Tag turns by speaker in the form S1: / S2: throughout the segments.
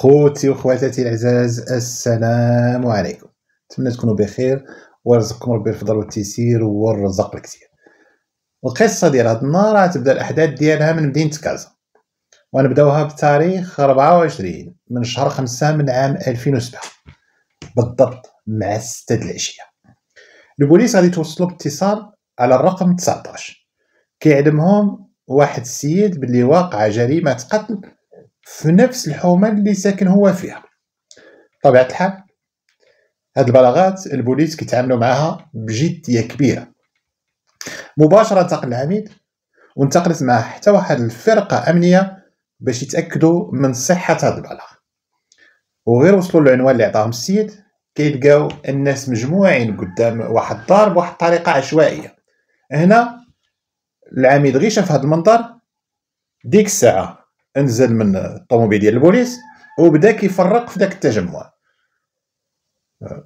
S1: خوتي وخواتاتي العزاز السلام عليكم نتمنى تكونوا بخير ويرزقكم ربي الفضل والتيسير والرزق الكثير القصه ديال هاد النهار غتبدا الاحداث ديالها من مدينه كازا ونبداوها بتاريخ 24 من شهر 5 من عام 2007 بالضبط مع 6 د العشيه البوليس غادي توصلوا باتصال على الرقم 19 كيعلمهم واحد السيد باللي واقع جريمه قتل في نفس الحومه اللي ساكن هو فيها طبيعه الحال هاد البلاغات البوليس كيتعاملوا معها بجديه كبيره مباشره انتقل العميد وانتقلت معاه حتى واحد الفرقه امنيه باش يتاكدوا من صحه هاد البلاغ وغير وصلوا للعنوان اللي عطاهم السيد كيلقاو الناس مجموعين قدام واحد الدار بواحد الطريقه عشوائيه هنا العميد غير شاف هاد المنظر ديك الساعه انزل من الطوموبيل ديال البوليس وبدا كيفرق في داك التجمع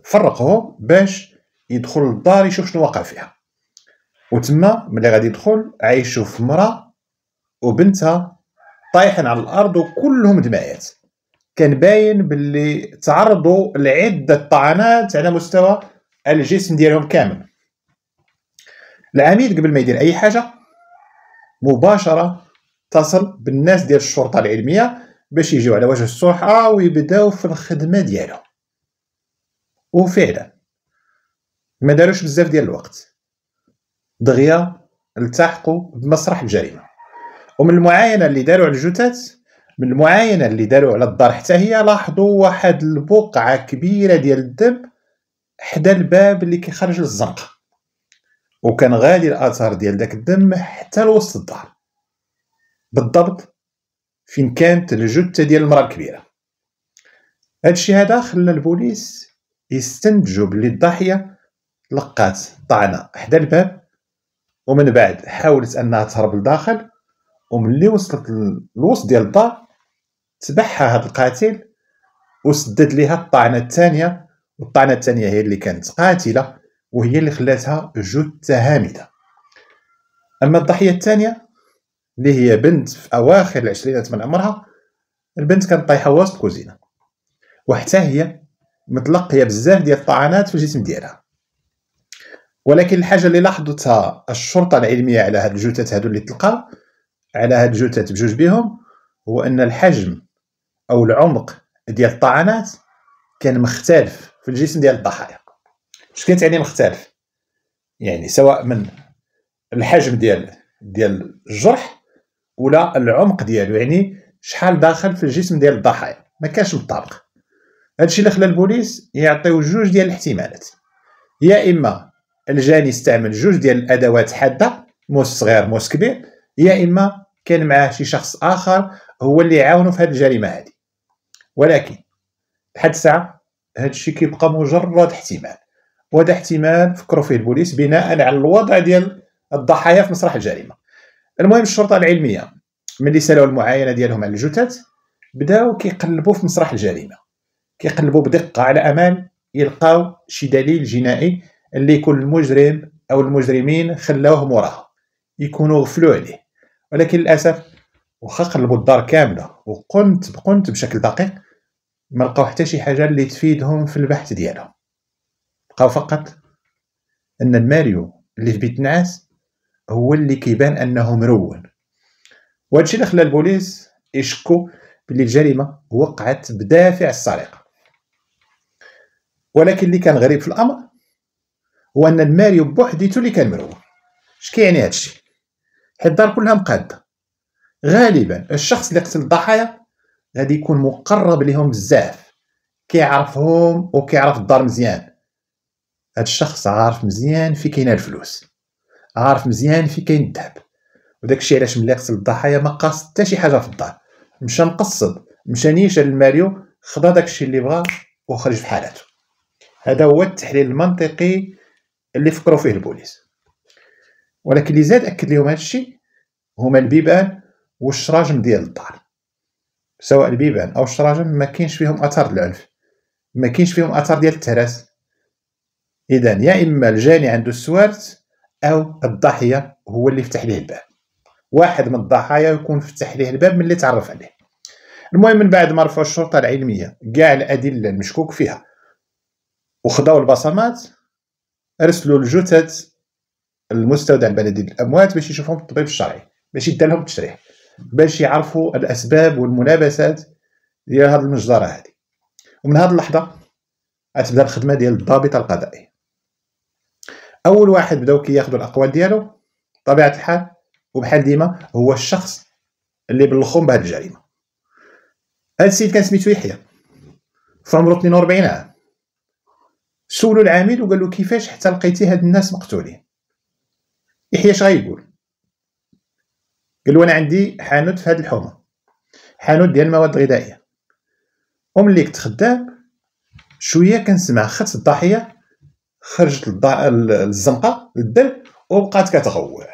S1: فرقه باش يدخل للدار يشوف شنو واقع فيها وتما ملي غادي يدخل عايش يشوف مرا وبنتها طايحين على الارض وكلهم دمايات كان باين باللي تعرضوا لعده طعنات على مستوى الجسم ديالهم كامل العميد قبل ما يدير اي حاجه مباشره يتصل بالناس ديال الشرطه العلميه باش يجيو على وجه الصحه ويبداو في الخدمه ديالهم وفعلا ما داروش بزاف ديال الوقت دغيا التحقوا بمسرح الجريمه ومن المعاينه اللي داروا على الجثث من المعاينه اللي داروا على الدار حتى هي لاحظوا واحد البقعه كبيره ديال الدم حدا الباب اللي كيخرج للزنقه وكان غالي الاثار ديال داك الدم حتى لوسط الدار بالضبط فين كانت الجثه ديال المراه الكبيره هادشي هذا خلى البوليس يستنتجوا بلي الضحيه لقات طعنه حدا الباب ومن بعد حاولت انها تهرب لداخل وملي وصلت للوسط ديال الدار تبعها هاد القاتل وسدد ليها الطعنه الثانيه والطعنه الثانيه هي اللي كانت قاتله وهي اللي خلاتها جثه هامده اما الضحيه الثانيه اللي هي بنت في اواخر العشرينات من عمرها البنت كانت طايحه وسط كوزينه وحتى هي متلقيه بزاف ديال الطعنات في الجسم ديالها ولكن الحاجه اللي لاحظتها الشرطه العلميه على هاد الجثث هادو اللي تلقاو على هاد الجثث بجوج بهم هو ان الحجم او العمق ديال الطعنات كان مختلف في الجسم ديال الضحايا اش يعني مختلف يعني سواء من الحجم ديال ديال الجرح ولا العمق ديالو يعني شحال داخل في الجسم ديال الضحايا ما كاش مطابق هادشي اللي خلى البوليس يعطيو جوج ديال الاحتمالات يا اما الجاني استعمل جوج ديال الادوات حاده موس صغير موس كبير يا اما كان معاه شي شخص اخر هو اللي عاونو في هاد الجريمه هادي ولكن لحد الساعه هادشي كيبقى مجرد احتمال وهذا احتمال فكروا فيه البوليس بناء على الوضع ديال الضحايا في مسرح الجريمه المهم الشرطه العلميه ملي سالوا المعاينه ديالهم على الجثث بداو كيقلبوا في مسرح الجريمه كيقلبوا بدقه على امل يلقاو شي دليل جنائي اللي يكون المجرم او المجرمين خلاوه وراه يكونوا غفلوا عليه ولكن للاسف واخا قلبوا الدار كامله وقنت بقنت بشكل دقيق ما لقاو حتى شي حاجه اللي تفيدهم في البحث ديالهم بقاو فقط ان الماريو اللي في بيت نعاس هو اللي كيبان انه مرون وهادشي اللي خلى البوليس يشكو بلي الجريمه وقعت بدافع السرقه ولكن اللي كان غريب في الامر هو ان الماريو بوحديتو اللي كان مرون اش كيعني هادشي حيت الدار كلها مقاده غالبا الشخص اللي قتل الضحايا غادي يكون مقرب ليهم بزاف كيعرفهم وكيعرف الدار مزيان هاد الشخص عارف مزيان في كاينه الفلوس عارف مزيان في كاين الذهب وداك الشيء علاش ملي قتل الضحايا ما قاص حتى شي حاجه في الدار مشى مقصد مشى نيشا الماريو خدا داك الشيء اللي بغا وخرج في حالته هذا هو التحليل المنطقي اللي فكروا فيه البوليس ولكن اللي زاد اكد لهم هذا الشيء هما البيبان والشراجم ديال الدار سواء البيبان او الشراجم ما كاينش فيهم اثر العنف ما كاينش فيهم اثر ديال التراس اذا يا اما الجاني عنده السوارت او الضحيه هو اللي فتح ليه الباب واحد من الضحايا يكون فتح ليه الباب من اللي تعرف عليه المهم من بعد ما رفعوا الشرطه العلميه كاع الادله المشكوك فيها وخذوا البصمات ارسلوا الجثث المستودع البلدي للاموات باش يشوفهم الطبيب الشرعي باش يدير لهم التشريح باش يعرفوا الاسباب والملابسات ديال هذه المجزره هذه ومن هذه اللحظه تبدا الخدمه ديال الضابط القضائي اول واحد بداو كياخذوا الاقوال ديالو بطبيعه الحال وبحال ديما هو الشخص اللي بلخهم بهاد الجريمه هاد السيد كان سميتو يحيى في عمره 42 عام سولو العميد وقال له كيفاش حتى لقيتي هاد الناس مقتولين يحيى اش غايقول قال له انا عندي حانوت في هاد الحومه حانوت ديال المواد الغذائيه وملي كنت خدام شويه كنسمع خط الضحيه خرجت للزنقه للدل وبقات كتغوت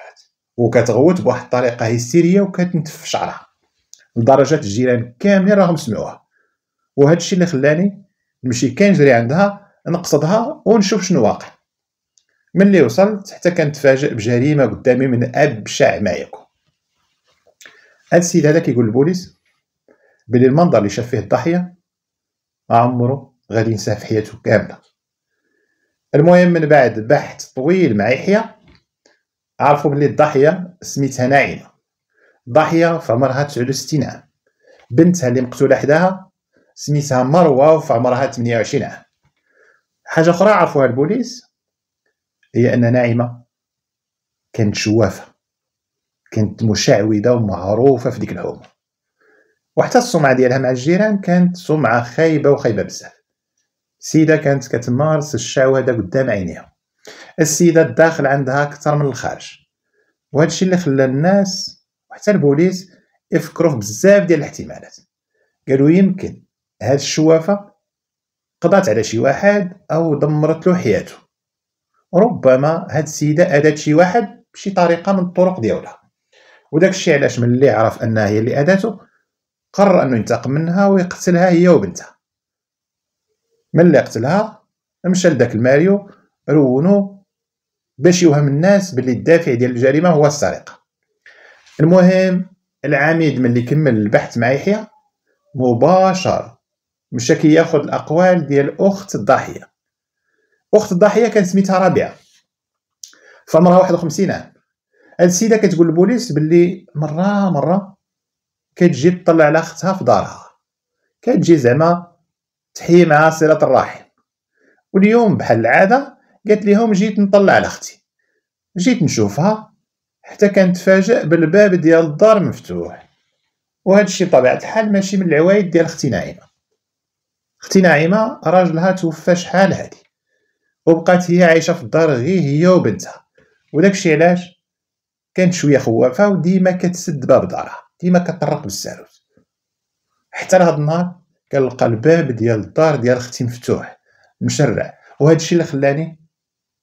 S1: وكتغوت بواحد الطريقه هستيريه وكتنتف في شعرها لدرجه الجيران كاملين راهم سمعوها وهذا الشيء اللي خلاني نمشي كنجري عندها نقصدها ونشوف شنو واقع ملي وصلت حتى كنتفاجئ بجريمه قدامي من ابشع ما يكون هاد السيد هذا كيقول البوليس بلي المنظر اللي شاف فيه الضحيه عمرو غادي ينساه في حياته كامله المهم من بعد بحث طويل مع يحيى عرفوا بلي الضحيه سميتها نعيمه ضحيه في عمرها 69 عام بنتها اللي مقتوله حداها سميتها مروه وفي عمرها 28 عام حاجه اخرى عرفوها البوليس هي ان نعيمه كانت شوافه كانت مشعوذه ومعروفه في ديك الحومه وحتى السمعه ديالها مع الجيران كانت سمعه خايبه وخايبه بزاف السيده كانت كتمارس الشعوذه قدام عينيها السيده الداخل عندها اكثر من الخارج وهذا الشيء اللي خلى الناس وحتى البوليس يفكروا بزاف ديال الاحتمالات قالوا يمكن هاد الشوافه قضات على شي واحد او دمرت له حياته ربما هاد السيده ادات شي واحد بشي طريقه من الطرق ديالها وداك الشيء علاش ملي عرف انها هي اللي اداته قرر انه ينتقم منها ويقتلها هي وبنتها من اللي قتلها مشى لذاك الماريو رونو باش يوهم الناس باللي الدافع ديال الجريمه هو السرقه المهم العميد ملي كمل البحث مع يحيى مباشره مشى كياخذ الاقوال ديال اخت الضحيه اخت الضحيه كانت سميتها ربيعه فعمرها 51 عام هاد السيده كتقول للبوليس باللي مره مره كتجي تطلع على اختها في دارها كتجي زعما تحيي معها صلة الرحم واليوم بحال العادة قالت لهم جيت نطلع على اختي جيت نشوفها حتى كنتفاجئ بالباب ديال الدار مفتوح وهذا الشيء بطبيعة الحال ماشي من العوايد ديال اختي نعيمة اختي نعيمة راجلها توفى شحال هادي وبقات هي عايشة في الدار غير هي وبنتها وداكشي علاش كانت شوية خوافة وديما كتسد باب دارها ديما كتطرق بالساروت حتى لهاد النهار كنلقى الباب ديال الدار ديال اختي مفتوح مشرع وهذا الشيء اللي خلاني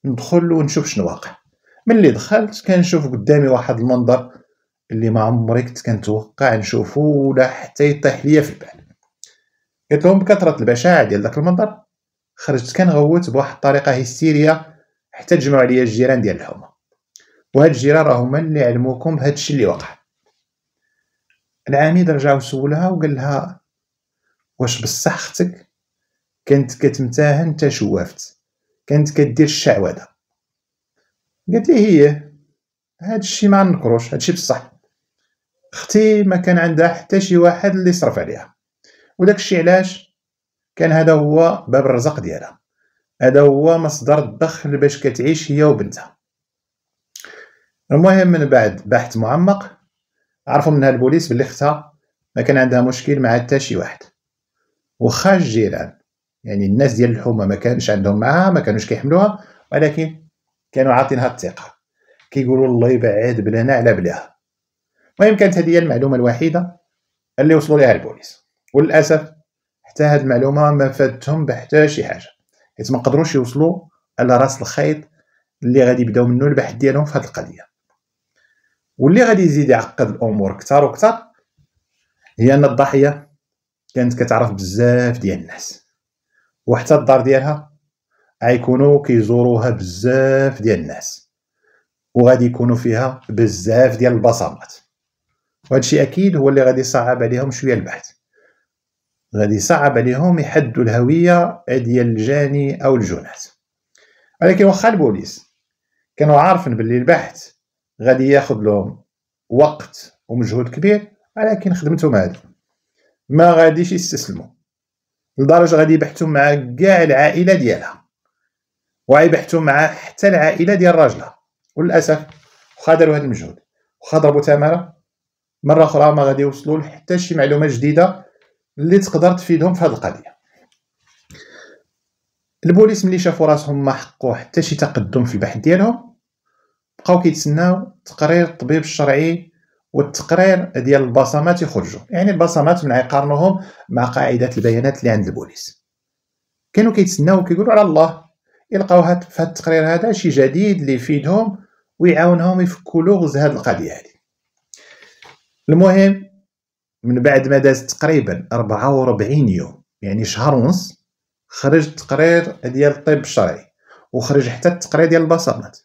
S1: ندخل ونشوف شنو واقع ملي دخلت كنشوف قدامي واحد المنظر اللي ما عمري كنت كنتوقع نشوفه ولا حتى يطيح ليا في البال قلت لهم بكثره البشاعه ديال داك المنظر خرجت كنغوت بواحد الطريقه هستيريه حتى تجمعوا عليا الجيران ديال الحومه وهاد الجيران راهما اللي علموكم بهذا الشيء اللي وقع العميد رجع وسولها وقال لها واش بصح اختك كانت كتمتهن حتى شوافت كانت كدير الشعوذه قالت لي هي هاد الشيء ما ننكروش هادشي بصح اختي ما كان عندها حتى شي واحد اللي صرف عليها وداك الشيء علاش كان هذا هو باب الرزق ديالها هذا هو مصدر الدخل باش كتعيش هي وبنتها المهم من بعد بحث معمق عرفوا منها البوليس بلي اختها ما كان عندها مشكل مع حتى شي واحد وخا الجيران يعني الناس ديال الحومه ما كانش عندهم معاها ما كانوش كيحملوها ولكن كانوا عاطينها الثقه كيقولوا الله يبعد بلانا على بلاها المهم كانت هذه هي المعلومه الوحيده اللي وصلوا لها البوليس وللاسف حتى هاد المعلومه ما فاتهم بحتى شي حاجه حيت ما قدروش يوصلوا على راس الخيط اللي غادي يبداو منه البحث ديالهم في هاد القضيه واللي غادي يزيد يعقد الامور اكثر واكثر هي ان الضحيه كانت كتعرف بزاف ديال الناس وحتى الدار ديالها غيكونوا كيزوروها بزاف ديال الناس وغادي يكونوا فيها بزاف ديال البصمات وهذا الشيء اكيد هو اللي غادي يصعب عليهم شويه البحث غادي يصعب عليهم يحدوا الهويه ديال الجاني او الجنات ولكن واخا البوليس كانوا عارفين باللي البحث غادي ياخذ لهم وقت ومجهود كبير ولكن خدمتهم هذه ما غاديش يستسلموا لدرجه غادي يبحثوا مع كاع العائله ديالها وغيبحثوا مع حتى العائله ديال راجلها وللاسف واخا داروا هذا المجهود واخا ضربوا ثمره مره اخرى ما غادي يوصلوا حتى شي معلومه جديده اللي تقدر تفيدهم في هذه القضيه البوليس ملي شافوا راسهم ما حقوا حتى شي تقدم في البحث ديالهم بقاو كيتسناو تقرير الطبيب الشرعي والتقرير ديال البصمات يخرجوا يعني البصمات من يقارنوهم مع قاعده البيانات اللي عند البوليس كانوا كيتسناو كيقولوا على الله يلقاو هاد في هاد التقرير هذا شي جديد اللي يفيدهم ويعاونهم يفكوا لغز هاد القضيه هذه المهم من بعد ما داز تقريبا 44 يوم يعني شهر ونص خرج التقرير ديال الطب الشرعي وخرج حتى التقرير ديال البصمات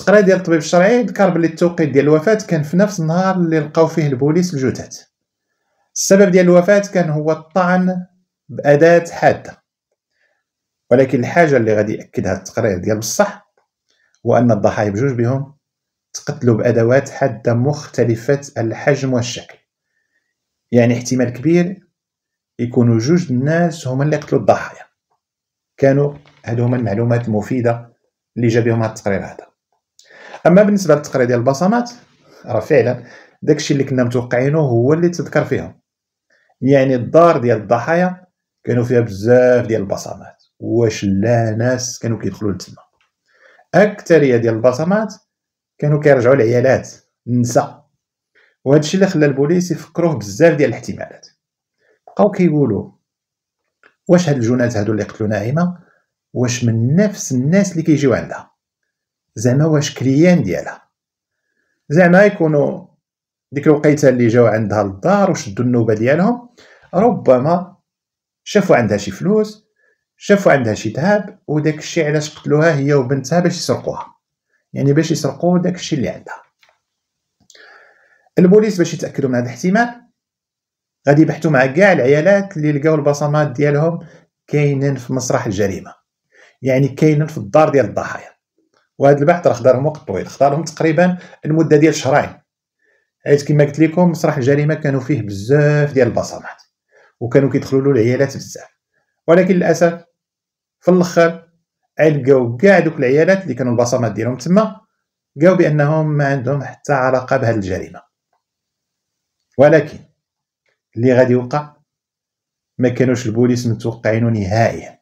S1: التقرير ديال الطبيب الشرعي ذكر بلي التوقيت ديال الوفاة كان في نفس النهار اللي لقاو فيه البوليس الجثث السبب ديال الوفاة كان هو الطعن بأداة حادة ولكن الحاجة اللي غادي يأكدها التقرير ديال بصح هو أن الضحايا بجوج بهم تقتلوا بأدوات حادة مختلفة الحجم والشكل يعني احتمال كبير يكونوا جوج الناس هما اللي قتلوا الضحايا كانوا هادو هما المعلومات المفيدة اللي جا بهم هاد التقرير هذا اما بالنسبه للتقرير ديال البصمات راه فعلا داكشي اللي كنا متوقعينه هو اللي تذكر فيهم يعني الدار ديال الضحايا كانوا فيها بزاف ديال البصمات واش لا ناس كانوا كيدخلوا لتما اكثريه ديال البصمات كانوا كيرجعوا العيالات النساء وهذا الشيء اللي خلى البوليس يفكروه بزاف ديال الاحتمالات بقاو كيقولوا واش هاد الجنات هادو اللي قتلوا ناعمه واش من نفس الناس اللي كيجيو عندها زعما واش كليان ديالها زعما يكونوا ديك الوقيته اللي جاو عندها للدار وشدوا النوبه ديالهم ربما شافوا عندها شي فلوس شافوا عندها شي ذهب وداك الشيء علاش قتلوها هي وبنتها باش يسرقوها يعني باش يسرقوا داك الشيء اللي عندها البوليس باش يتاكدوا من هذا الاحتمال غادي يبحثوا مع كاع العيالات اللي لقاو البصمات ديالهم كاينين في مسرح الجريمه يعني كاينين في الدار ديال الضحايا وهذا البحث راه خدارهم وقت طويل خدارهم تقريبا المده ديال شهرين حيت كما قلت لكم مسرح الجريمه كانوا فيه بزاف ديال البصمات وكانوا كيدخلوا له العيالات بزاف ولكن للاسف في الاخر لقاو كاع دوك العيالات اللي كانوا البصمات ديالهم تما لقاو بانهم ما عندهم حتى علاقه بهذه الجريمه ولكن اللي غادي يوقع ما كانوش البوليس متوقعينه نهائيا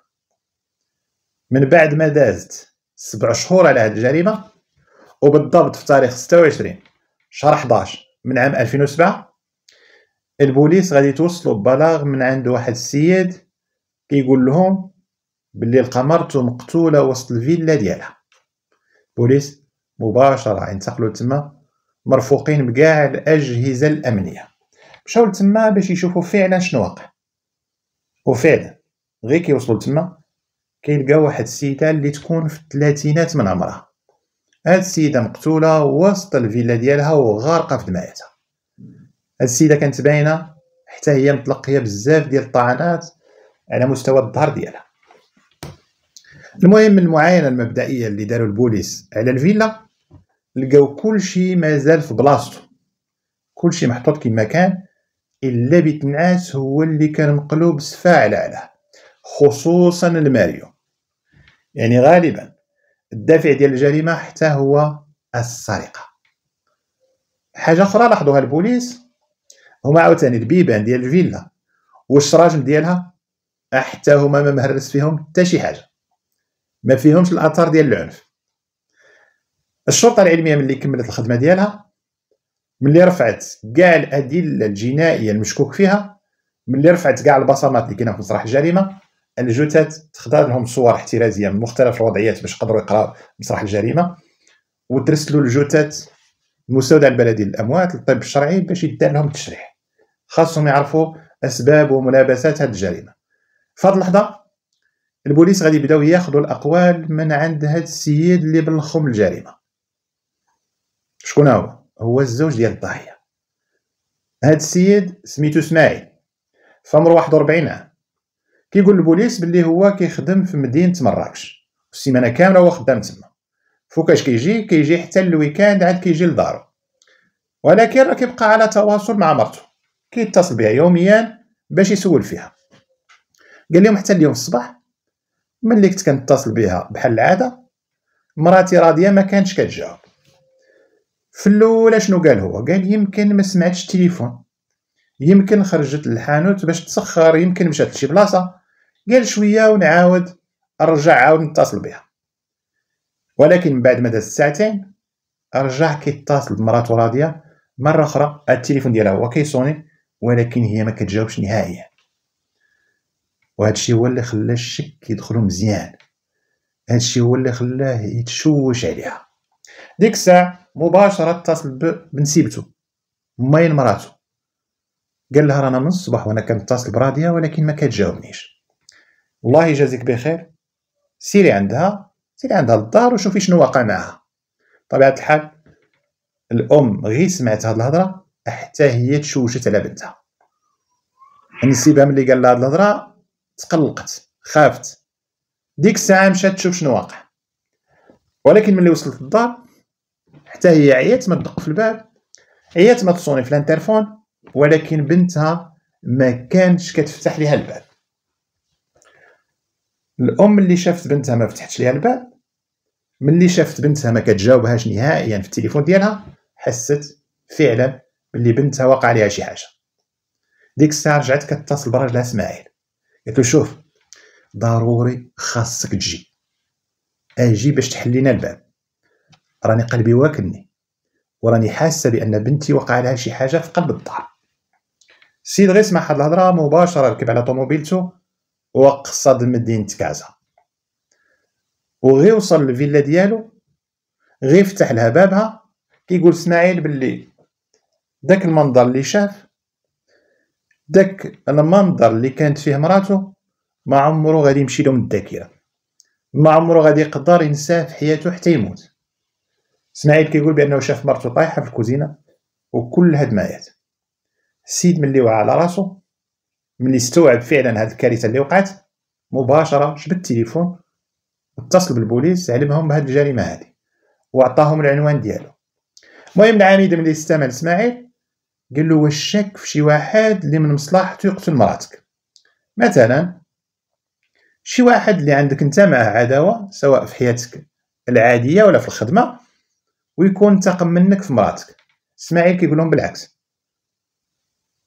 S1: من بعد ما دازت سبع شهور على هذه الجريمه وبالضبط في تاريخ 26 شهر 11 من عام 2007 البوليس غادي توصلوا ببلاغ من عند واحد السيد كيقول لهم باللي القمر مقتوله وسط الفيلا ديالها البوليس مباشره انتقلوا تما مرفوقين بكاع الاجهزه الامنيه مشاو لتما باش يشوفوا فعلا شنو واقع وفعلا غير كيوصلوا تما كيلقى واحد السيده اللي تكون في الثلاثينات من عمرها هاد السيده مقتوله وسط الفيلا ديالها وغارقه في دماعاتها هاد السيده كانت باينه حتى هي متلقيه بزاف ديال الطعنات على مستوى الظهر ديالها المهم المعاينه المبدئيه اللي داروا البوليس على الفيلا لقاو كلشي مازال في بلاصتو كلشي محطوط كما كان الا بيت النعاس هو اللي كان مقلوب سفاعل عليه خصوصا الماريو يعني غالبا الدافع ديال الجريمه حتى هو السرقه حاجه اخرى لاحظوها البوليس هما عاوتاني البيبان ديال الفيلا والشراجم ديالها حتى هما ما مهرس فيهم حتى شي حاجه ما فيهمش الاثار ديال العنف الشرطه العلميه ملي كملت الخدمه ديالها ملي رفعت كاع الادله الجنائيه المشكوك فيها ملي رفعت كاع البصمات اللي كاينه في مسرح الجريمه يعني الجثث تختار لهم صور احترازيه من مختلف الوضعيات باش يقدروا يقراوا مسرح الجريمه وترسلوا الجثث المستودع البلدي للاموات للطب الشرعي باش يدار لهم التشريح خاصهم يعرفوا اسباب وملابسات هذه الجريمه في هذه اللحظه البوليس غادي يبداو ياخذوا الاقوال من عند هذا السيد اللي بلخهم الجريمه شكون هو هو الزوج ديال الضحيه هذا السيد سميتو اسماعيل فمر 41 عام كيقول البوليس باللي هو كيخدم في مدينه مراكش السيمانه كامله هو خدام تما فوكاش كيجي كيجي حتى الويكاند عاد كيجي لدارو ولكن راه كيبقى على تواصل مع مرته كيتصل بها يوميا باش يسول فيها قال لهم حتى اليوم الصباح ملي كنت كنتصل بها بحال العاده مراتي راضيه ما كانتش كتجاوب في الاول شنو قال هو قال يمكن ما سمعتش التليفون يمكن خرجت للحانوت باش تسخر يمكن مشات لشي بلاصه قال شويه ونعاود نرجع عاود نتصل بها ولكن بعد ما دازت ساعتين رجع كيتصل بمراته راضيه مره اخرى التليفون ديالها هو كيصوني ولكن هي ما كتجاوبش نهائيا وهذا الشيء هو اللي خلى الشك يدخلو مزيان هذا الشيء هو اللي خلاه يتشوش عليها ديك الساعه مباشره اتصل بنسيبته ماين مراته قال لها رانا من الصباح وانا كنتصل براديه ولكن ما كتجاوبنيش والله يجازيك بخير سيري عندها سيري عندها للدار وشوفي شنو واقع معها طبيعة الحال الأم غي سمعت هاد الهضرة حتى هي تشوشت على بنتها النسيبة ملي قال لها هاد الهضرة تقلقت خافت ديك الساعة مشات تشوف شنو واقع ولكن ملي وصلت للدار حتى هي عيات ما تدق في الباب عيات ما تصوني في الانترفون ولكن بنتها ما كانتش كتفتح ليها الباب الام اللي شافت بنتها ما فتحتش ليها الباب ملي شافت بنتها ما كتجاوبهاش نهائيا في التليفون ديالها حست فعلا باللي بنتها وقع عليها شي حاجه ديك الساعه رجعت كتصل براجلها اسماعيل قالت له شوف ضروري خاصك تجي اجي باش تحلينا الباب راني قلبي واكلني وراني حاسه بان بنتي وقع لها شي حاجه في قلب الدار السيد غير سمع هاد الهضره مباشره ركب على طوموبيلته وقصد مدينة كازا وغي وصل للفيلا ديالو غي فتح لها بابها كيقول اسماعيل باللي داك المنظر اللي شاف داك المنظر اللي كانت فيه مراته ما عمرو غادي يمشي له من الذاكره ما عمرو غادي يقدر ينساه في حياته حتى يموت اسماعيل كيقول بانه شاف مرته طايحه في الكوزينه وكل هاد مايات السيد ملي وعى على راسو ملي استوعب فعلا هذه الكارثه اللي وقعت مباشره جبد التليفون واتصل بالبوليس علمهم بهذه الجريمه هذه وعطاهم العنوان ديالو المهم العميد ملي استمع اسماعيل قال له واش شك في شي واحد اللي من مصلحته يقتل مراتك مثلا شي واحد اللي عندك انت معه عداوه سواء في حياتك العاديه ولا في الخدمه ويكون انتقم منك في مراتك اسماعيل كيقول لهم بالعكس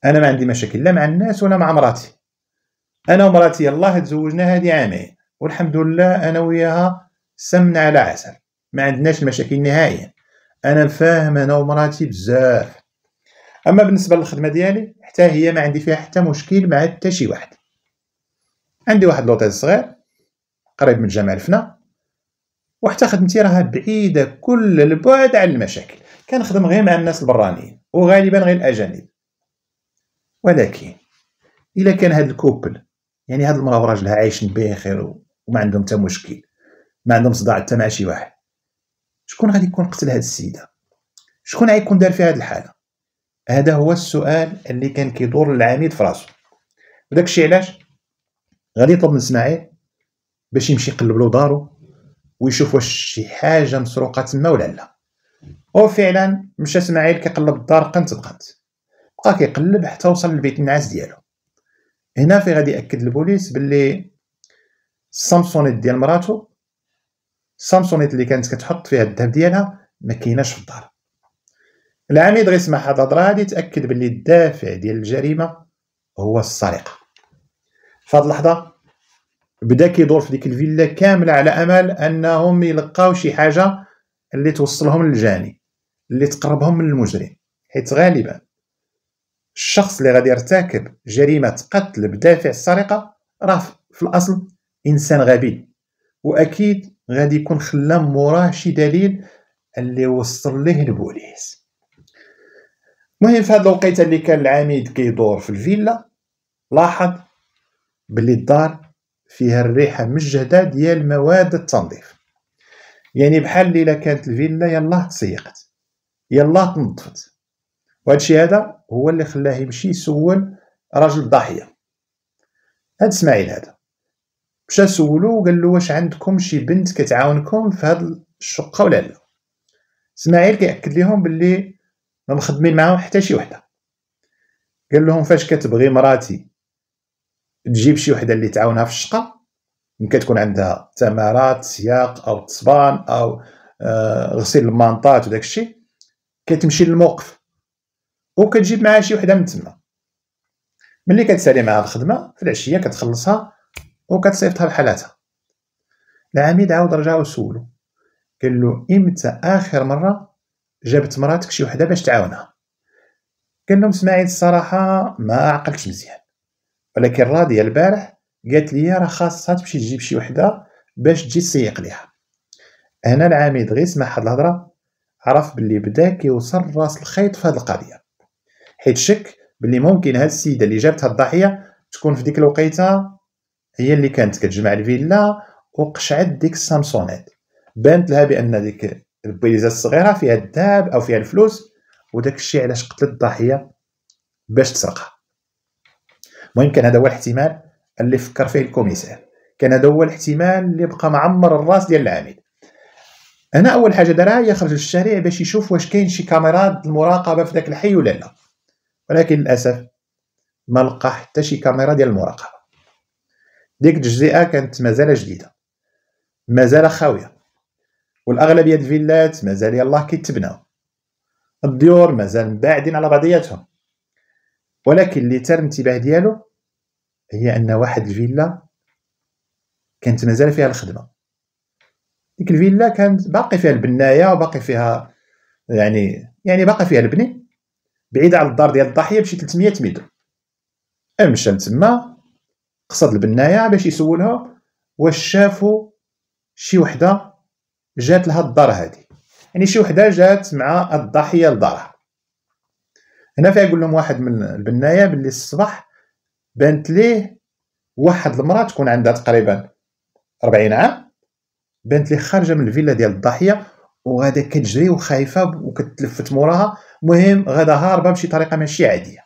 S1: انا ما عندي مشاكل لا مع الناس ولا مع مراتي انا ومراتي الله تزوجنا هذه عامين والحمد لله انا وياها سمنا على عسل ما عندناش المشاكل نهائيا انا فاهم انا ومراتي بزاف اما بالنسبه للخدمه ديالي حتى هي ما عندي فيها حتى مشكل مع حتى شي واحد عندي واحد لوطيل صغير قريب من جامع الفنا وحتى خدمتي راها بعيده كل البعد عن المشاكل كنخدم غير مع الناس البرانيين وغالبا غير الاجانب ولكن الا كان هذا الكوبل يعني هاد المراه وراجلها عايشين بخير وما عندهم حتى مشكل ما عندهم صداع حتى مع شي واحد شكون غادي يكون قتل هاد السيده شكون غيكون دار في هاد الحاله هذا هو السؤال اللي كان كيدور للعميد في راسو وداك الشيء علاش غادي يطلب من اسماعيل باش يمشي يقلب له دارو ويشوف واش شي حاجه مسروقه تما ولا لا وفعلا مشى اسماعيل كيقلب الدار قنت بقنت بقى كيقلب حتى وصل لبيت النعاس ديالو هنا في غادي ياكد البوليس باللي السامسونيت ديال مراتو السامسونيت اللي كانت كتحط فيها الذهب ديالها ما كايناش في الدار العميد سمع هاد الهضره هادي تاكد باللي الدافع ديال الجريمه هو السرقه فهاد اللحظه بدا كيدور في ديك الفيلا كامله على امل انهم يلقاو شي حاجه اللي توصلهم للجاني اللي تقربهم من المجرم حيت غالبا الشخص اللي غادي يرتكب جريمه قتل بدافع السرقه راه في الاصل انسان غبي واكيد غادي يكون خلى موراه شي دليل اللي وصل ليه البوليس المهم في هذه الوقيته اللي كان العميد كيدور في الفيلا لاحظ بلي الدار فيها الريحه مجهده ديال مواد التنظيف يعني بحال الا كانت الفيلا يلاه تسيقت يلاه تنظفت وهادشي هذا هو اللي خلاه يمشي يسول رجل ضاحيه هاد اسماعيل هذا مشى سولو وقال له واش عندكم شي بنت كتعاونكم في هاد الشقه ولا لا اسماعيل كيأكد ليهم باللي ما مخدمين معاهم حتى شي وحده قال لهم فاش كتبغي مراتي تجيب شي وحده اللي تعاونها في الشقه يمكن تكون عندها تمارات سياق او تصبان او آه، غسيل المانطات وداك الشيء كتمشي للموقف وكتجيب معاها شي وحده من تما ملي كتسالي معاها الخدمه في العشيه كتخلصها وكتصيفطها بحالاتها العميد عاود رجع وسولو قال له امتى اخر مره جابت مراتك شي وحده باش تعاونها قال لهم اسماعيل الصراحه ما عقلتش مزيان ولكن راضيه البارح قالت لي راه خاصها تمشي تجيب شي وحده باش تجي تسيق ليها هنا العميد غير سمع هاد الهضره عرف بلي بدا كيوصل راس الخيط في هاد القضيه حيت شك باللي ممكن هاد السيده اللي جابت هاد الضحيه تكون في ديك الوقيته هي اللي كانت كتجمع الفيلا وقشعت ديك السامسونيت بانت لها بان ديك البليزه الصغيره فيها الذهب او فيها الفلوس وداك الشيء علاش قتلت الضحيه باش تسرقها المهم كان هذا هو الاحتمال اللي فكر فيه الكوميسار كان هذا هو الاحتمال اللي بقى معمر الراس ديال العامل هنا اول حاجه دارها هي خرج للشارع باش يشوف واش كاين شي كاميرات المراقبه في داك الحي ولا لا ولكن للاسف ما لقى حتى شي كاميرا ديال المراقبه ديك الجزيئه كانت مازال جديده مازال خاويه والاغلبيه الفيلات مازال يلاه كيتبنى الديور مازال بعدين على بعضياتهم ولكن اللي تار انتباه ديالو هي ان واحد الفيلا كانت مازال فيها الخدمه ديك الفيلا كانت باقي فيها البنايه وباقي فيها يعني يعني باقي فيها البني بعيد على الدار ديال الضحيه بشي 300 متر امشى من تما قصد البنايه باش يسولها واش شافو شي وحده جات لها الدار هادي يعني شي وحده جات مع الضحيه لدارها هنا فيها يقول لهم واحد من البنايه باللي الصباح بانت ليه واحد المراه تكون عندها تقريبا 40 عام بانت ليه خارجه من الفيلا ديال الضحيه وغادا كتجري وخايفه وكتلفت موراها مهم غدا هاربه بشي طريقه ماشي عاديه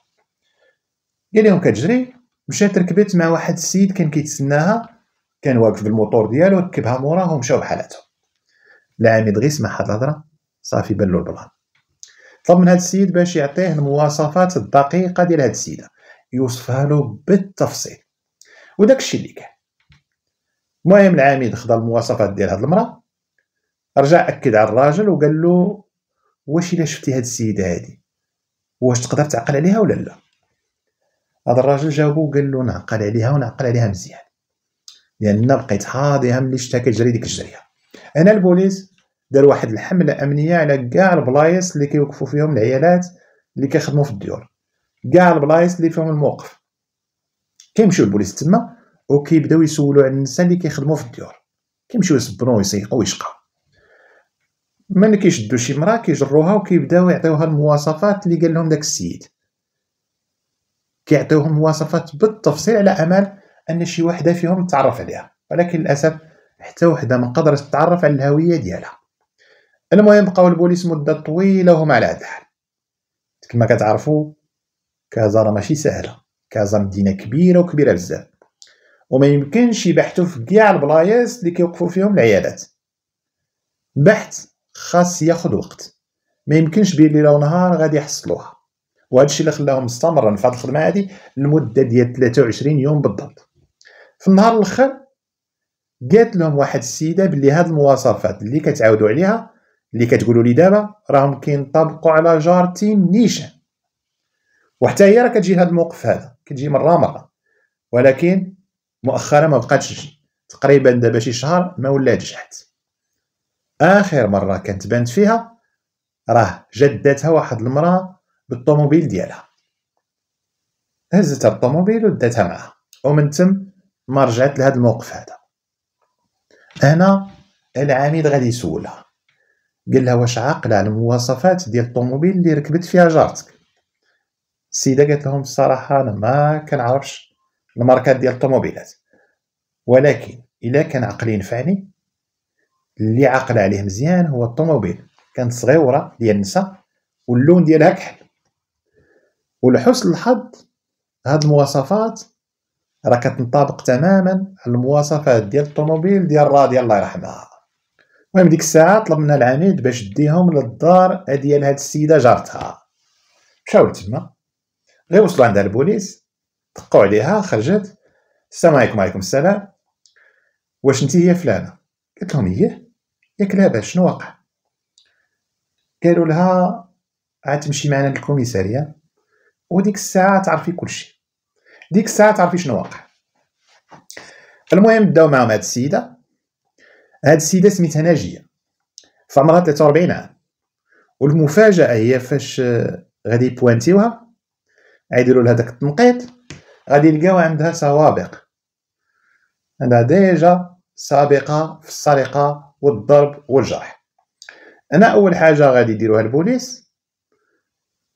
S1: قال لهم كتجري مشات ركبت مع واحد السيد كان كيتسناها كان واقف بالموتور ديالو ركبها موراه ومشاو بحالاتهم العميد غير سمع هاد الهضره صافي بان له البلان طلب من هاد السيد باش يعطيه المواصفات الدقيقه ديال هاد السيده يوصفها له بالتفصيل وداك الشيء اللي كان المهم العميد خدا المواصفات ديال هاد المراه رجع اكد على الراجل وقال له واش الا شفتي هاد السيده هادي واش تقدر تعقل عليها ولا لا هذا الراجل جاوبو وقال له نعقل عليها ونعقل عليها مزيان لان بقيت حاضيها ملي شتا كتجري ديك الجريه انا البوليس دار واحد الحمله امنيه على كاع البلايص اللي كيوقفوا فيهم العيالات اللي كيخدموا في الديور كاع البلايص اللي فيهم الموقف كيمشيو البوليس تما وكيبداو يسولوا على النساء اللي كيخدموا في الديور كيمشيو يصبنوا ويسيقوا ويشقاو ملي كيشدو شي مرا كيجروها وكيبداو يعطيوها المواصفات اللي قال لهم داك السيد كيعطيوهم مواصفات بالتفصيل على امل ان شي وحده فيهم تعرف عليها ولكن للاسف حتى وحده ما قدرت تتعرف على الهويه ديالها المهم بقاو البوليس مده طويله وهم على هذا الحال كما كتعرفوا كازا راه ماشي سهله كازا مدينه كبيره وكبيره بزاف وما يمكنش يبحثوا في كاع البلايص اللي كيوقفوا فيهم العيادات بحث خاص ياخد وقت ما يمكنش بين ليله ونهار غادي يحصلوها وهذا الشيء اللي خلاهم مستمرا في هذه الخدمه هذه لمده ديال 23 يوم بالضبط في النهار الاخر قالت لهم واحد السيده باللي هذه المواصفات اللي كتعاودوا عليها اللي كتقولوا لي دابا راهم كينطبقوا على جارتي نيشان وحتى هي راه كتجي هذا الموقف هذا كتجي مره مره ولكن مؤخرا ما بقاتش تجي تقريبا دابا شي شهر ما ولات جحت اخر مره كانت بانت فيها راه جدتها واحد المراه بالطوموبيل ديالها هزتها الطوموبيل وداتها معها ومن تم ما رجعت لهذا الموقف هذا هنا العميد غادي يسولها قال لها واش عاقله على المواصفات ديال الطوموبيل اللي ركبت فيها جارتك السيده قالت لهم الصراحه انا ما كنعرفش الماركات ديال الطوموبيلات ولكن الا كان عقلي ينفعني اللي عاقل عليه مزيان هو الطوموبيل كانت صغيوره ديال النساء واللون ديالها كحل ولحسن الحظ هاد المواصفات راه كتنطبق تماما على المواصفات ديال الطوموبيل ديال راضي الله يرحمها المهم ديك الساعه طلبنا العميد باش ديهم للدار ديال هاد السيده جارتها مشاو تما غير وصلوا عندها البوليس دقوا عليها خرجت السلام عليكم وعليكم السلام واش انت هي فلانه قلت لهم ايه ياك لاباس شنو وقع قالوا لها عاد تمشي معنا للكوميساريه وديك الساعه تعرفي كلشي ديك الساعه تعرفي شنو واقع المهم بداو معاهم هاد السيده هاد السيده سميتها ناجيه في عمرها 43 عام والمفاجاه هي فاش آه، غادي يبوانتيوها غيديروا لها داك التنقيط غادي يلقاو عندها سوابق عندها ديجا سابقه في السرقه والضرب والجرح انا اول حاجه غادي يديروها البوليس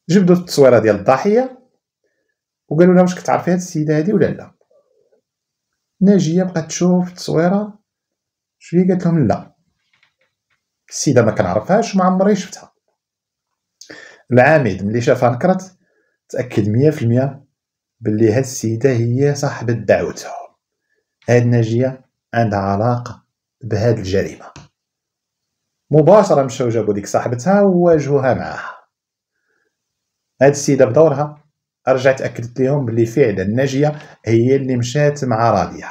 S1: جبدوا التصويره ديال الضحيه وقالوا لها واش كتعرفي هاد السيده هادي ولا لا ناجيه بقات تشوف التصويره شويه قالت لهم لا السيده ما كنعرفهاش ما عمري شفتها العامد ملي شافها نكرت تاكد 100% باللي هاد السيده هي صاحبه دعوتها هاد ناجيه عندها علاقه بهاد الجريمه مباشره مشاو جابوا ديك صاحبتها وواجهوها معاها هاد السيده بدورها رجعت اكدت لهم بلي فعلا ناجيه هي اللي مشات مع راضيه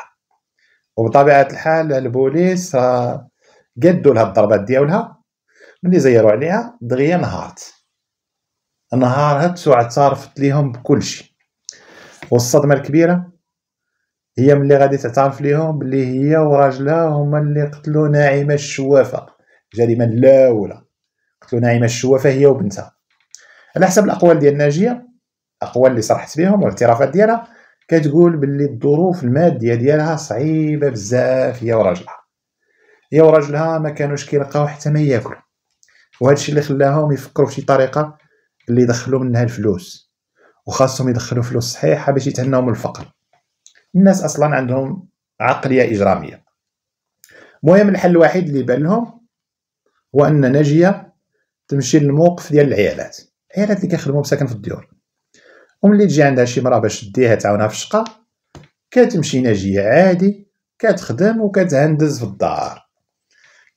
S1: وبطبيعه الحال البوليس قدوا لها الضربات ديالها ملي زيروا عليها دغيا نهارت نهارت وعترفت ليهم بكلشي والصدمه الكبيره هي ملي غادي تعترف ليهم بلي هي وراجلها هما اللي قتلوا ناعمه الشوافه جريمه الاولى قتلوا ناعمه الشوافه هي وبنتها على حسب الاقوال ديال ناجيه الاقوال اللي صرحت بهم والاعترافات ديالها كتقول باللي الظروف الماديه ديالها صعيبه بزاف هي وراجلها هي وراجلها ما كانوش كيلقاو حتى ما ياكلوا وهذا الشيء اللي خلاهم يفكروا بشي طريقه اللي يدخلوا منها الفلوس وخاصهم يدخلوا فلوس صحيحه باش يتهناو من الفقر الناس اصلا عندهم عقليه اجراميه المهم الحل الوحيد اللي بان لهم هو ان ناجيه تمشي للموقف ديال العيالات العيالات اللي كيخدموا مساكن في الديور وملي تجي عندها شي مراه باش تديها تعاونها في الشقه كتمشي ناجيه عادي كتخدم وكتهندز في الدار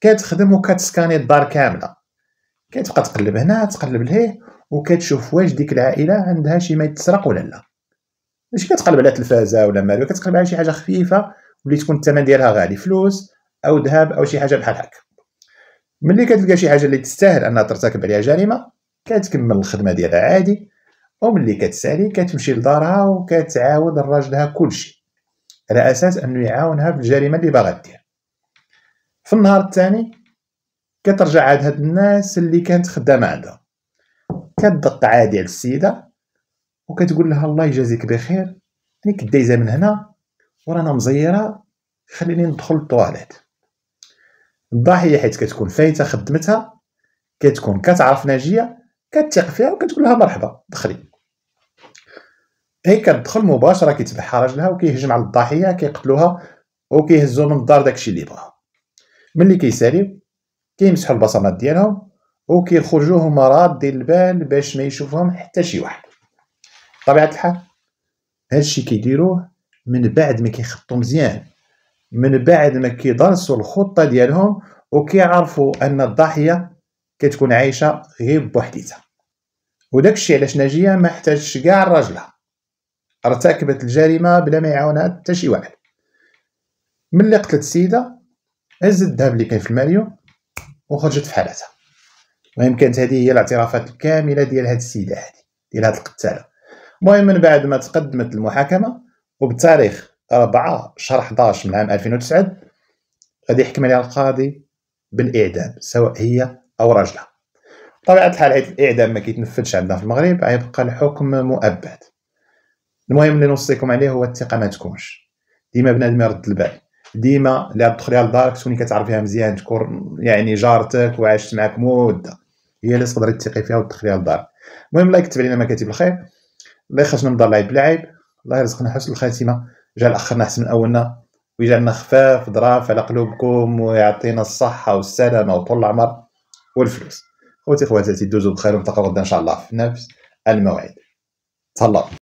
S1: كتخدم وكتسكاني الدار كامله كتبقى تقلب هنا تقلب لهيه وكتشوف واش ديك العائله عندها شي ما يتسرق ولا لا ماشي كتقلب على تلفازه ولا مالو كتقلب على شي حاجه خفيفه واللي تكون الثمن ديالها غالي فلوس او ذهب او شي حاجه بحال هكا ملي كتلقى شي حاجه اللي تستاهل انها ترتكب عليها جريمه كتكمل الخدمه ديالها عادي وملي كتسالي كتمشي لدارها وكتعاود لراجلها كلشي على اساس انه يعاونها في الجريمه اللي باغا دير في النهار الثاني كترجع عاد هاد الناس اللي كانت خدامه عندها كتدق عادي على السيده وكتقول لها الله يجازيك بخير انا يعني كدايزه من هنا ورانا مزيره خليني ندخل للطواليت الضحيه حيت كتكون فايته خدمتها كتكون كتعرف ناجيه كتثق فيها وكتقول لها مرحبا دخلي هي كتدخل مباشره كيتبعها راجلها وكيهجم على الضحيه كيقتلوها وكيهزو من الدار داكشي اللي بغا ملي كيساليو كيمسحو البصمات ديالهم وكيخرجو هما رادين البال باش ما يشوفهم حتى شي واحد بطبيعه الحال هادشي كيديروه من بعد ما كيخططوا مزيان من بعد ما كيدرسوا الخطه ديالهم وكيعرفوا ان الضحيه كتكون عايشه غير بوحديتها وداك الشيء علاش ناجيه ما احتاجش كاع راجلها ارتكبت الجريمه بلا ما يعاونها حتى شي واحد ملي قتلت السيده هزت الذهب اللي كان في الماريو وخرجت في حالتها المهم كانت هذه هي الاعترافات الكامله ديال هاد السيده هذه ديال هاد القتاله المهم من بعد ما تقدمت المحاكمه وبتاريخ 4 شهر 11 من عام 2009 غادي يحكم عليها القاضي بالاعدام سواء هي او راجلها بطبيعه الحال حيت الاعدام ما كيتنفذش عندنا في المغرب غيبقى الحكم مؤبد المهم اللي نوصيكم عليه هو الثقه ما تكونش ديما بنادم يرد البال ديما اللي على لدارك تكوني كتعرفيها مزيان تكون يعني جارتك وعاشت معاك مده هي اللي تقدري تثقي فيها وتدخليها لدارك المهم لايك تبع لنا ما كاتب الخير الله يخرجنا من دار لعيب الله يرزقنا حسن الخاتمه جعل اخرنا احسن من اولنا ويجعلنا خفاف ضراف على قلوبكم ويعطينا الصحه والسلامه وطول العمر والفلوس خوتي خواتاتي دوزو بخير ونتلاقاو غدا ان شاء الله في نفس الموعد تهلاو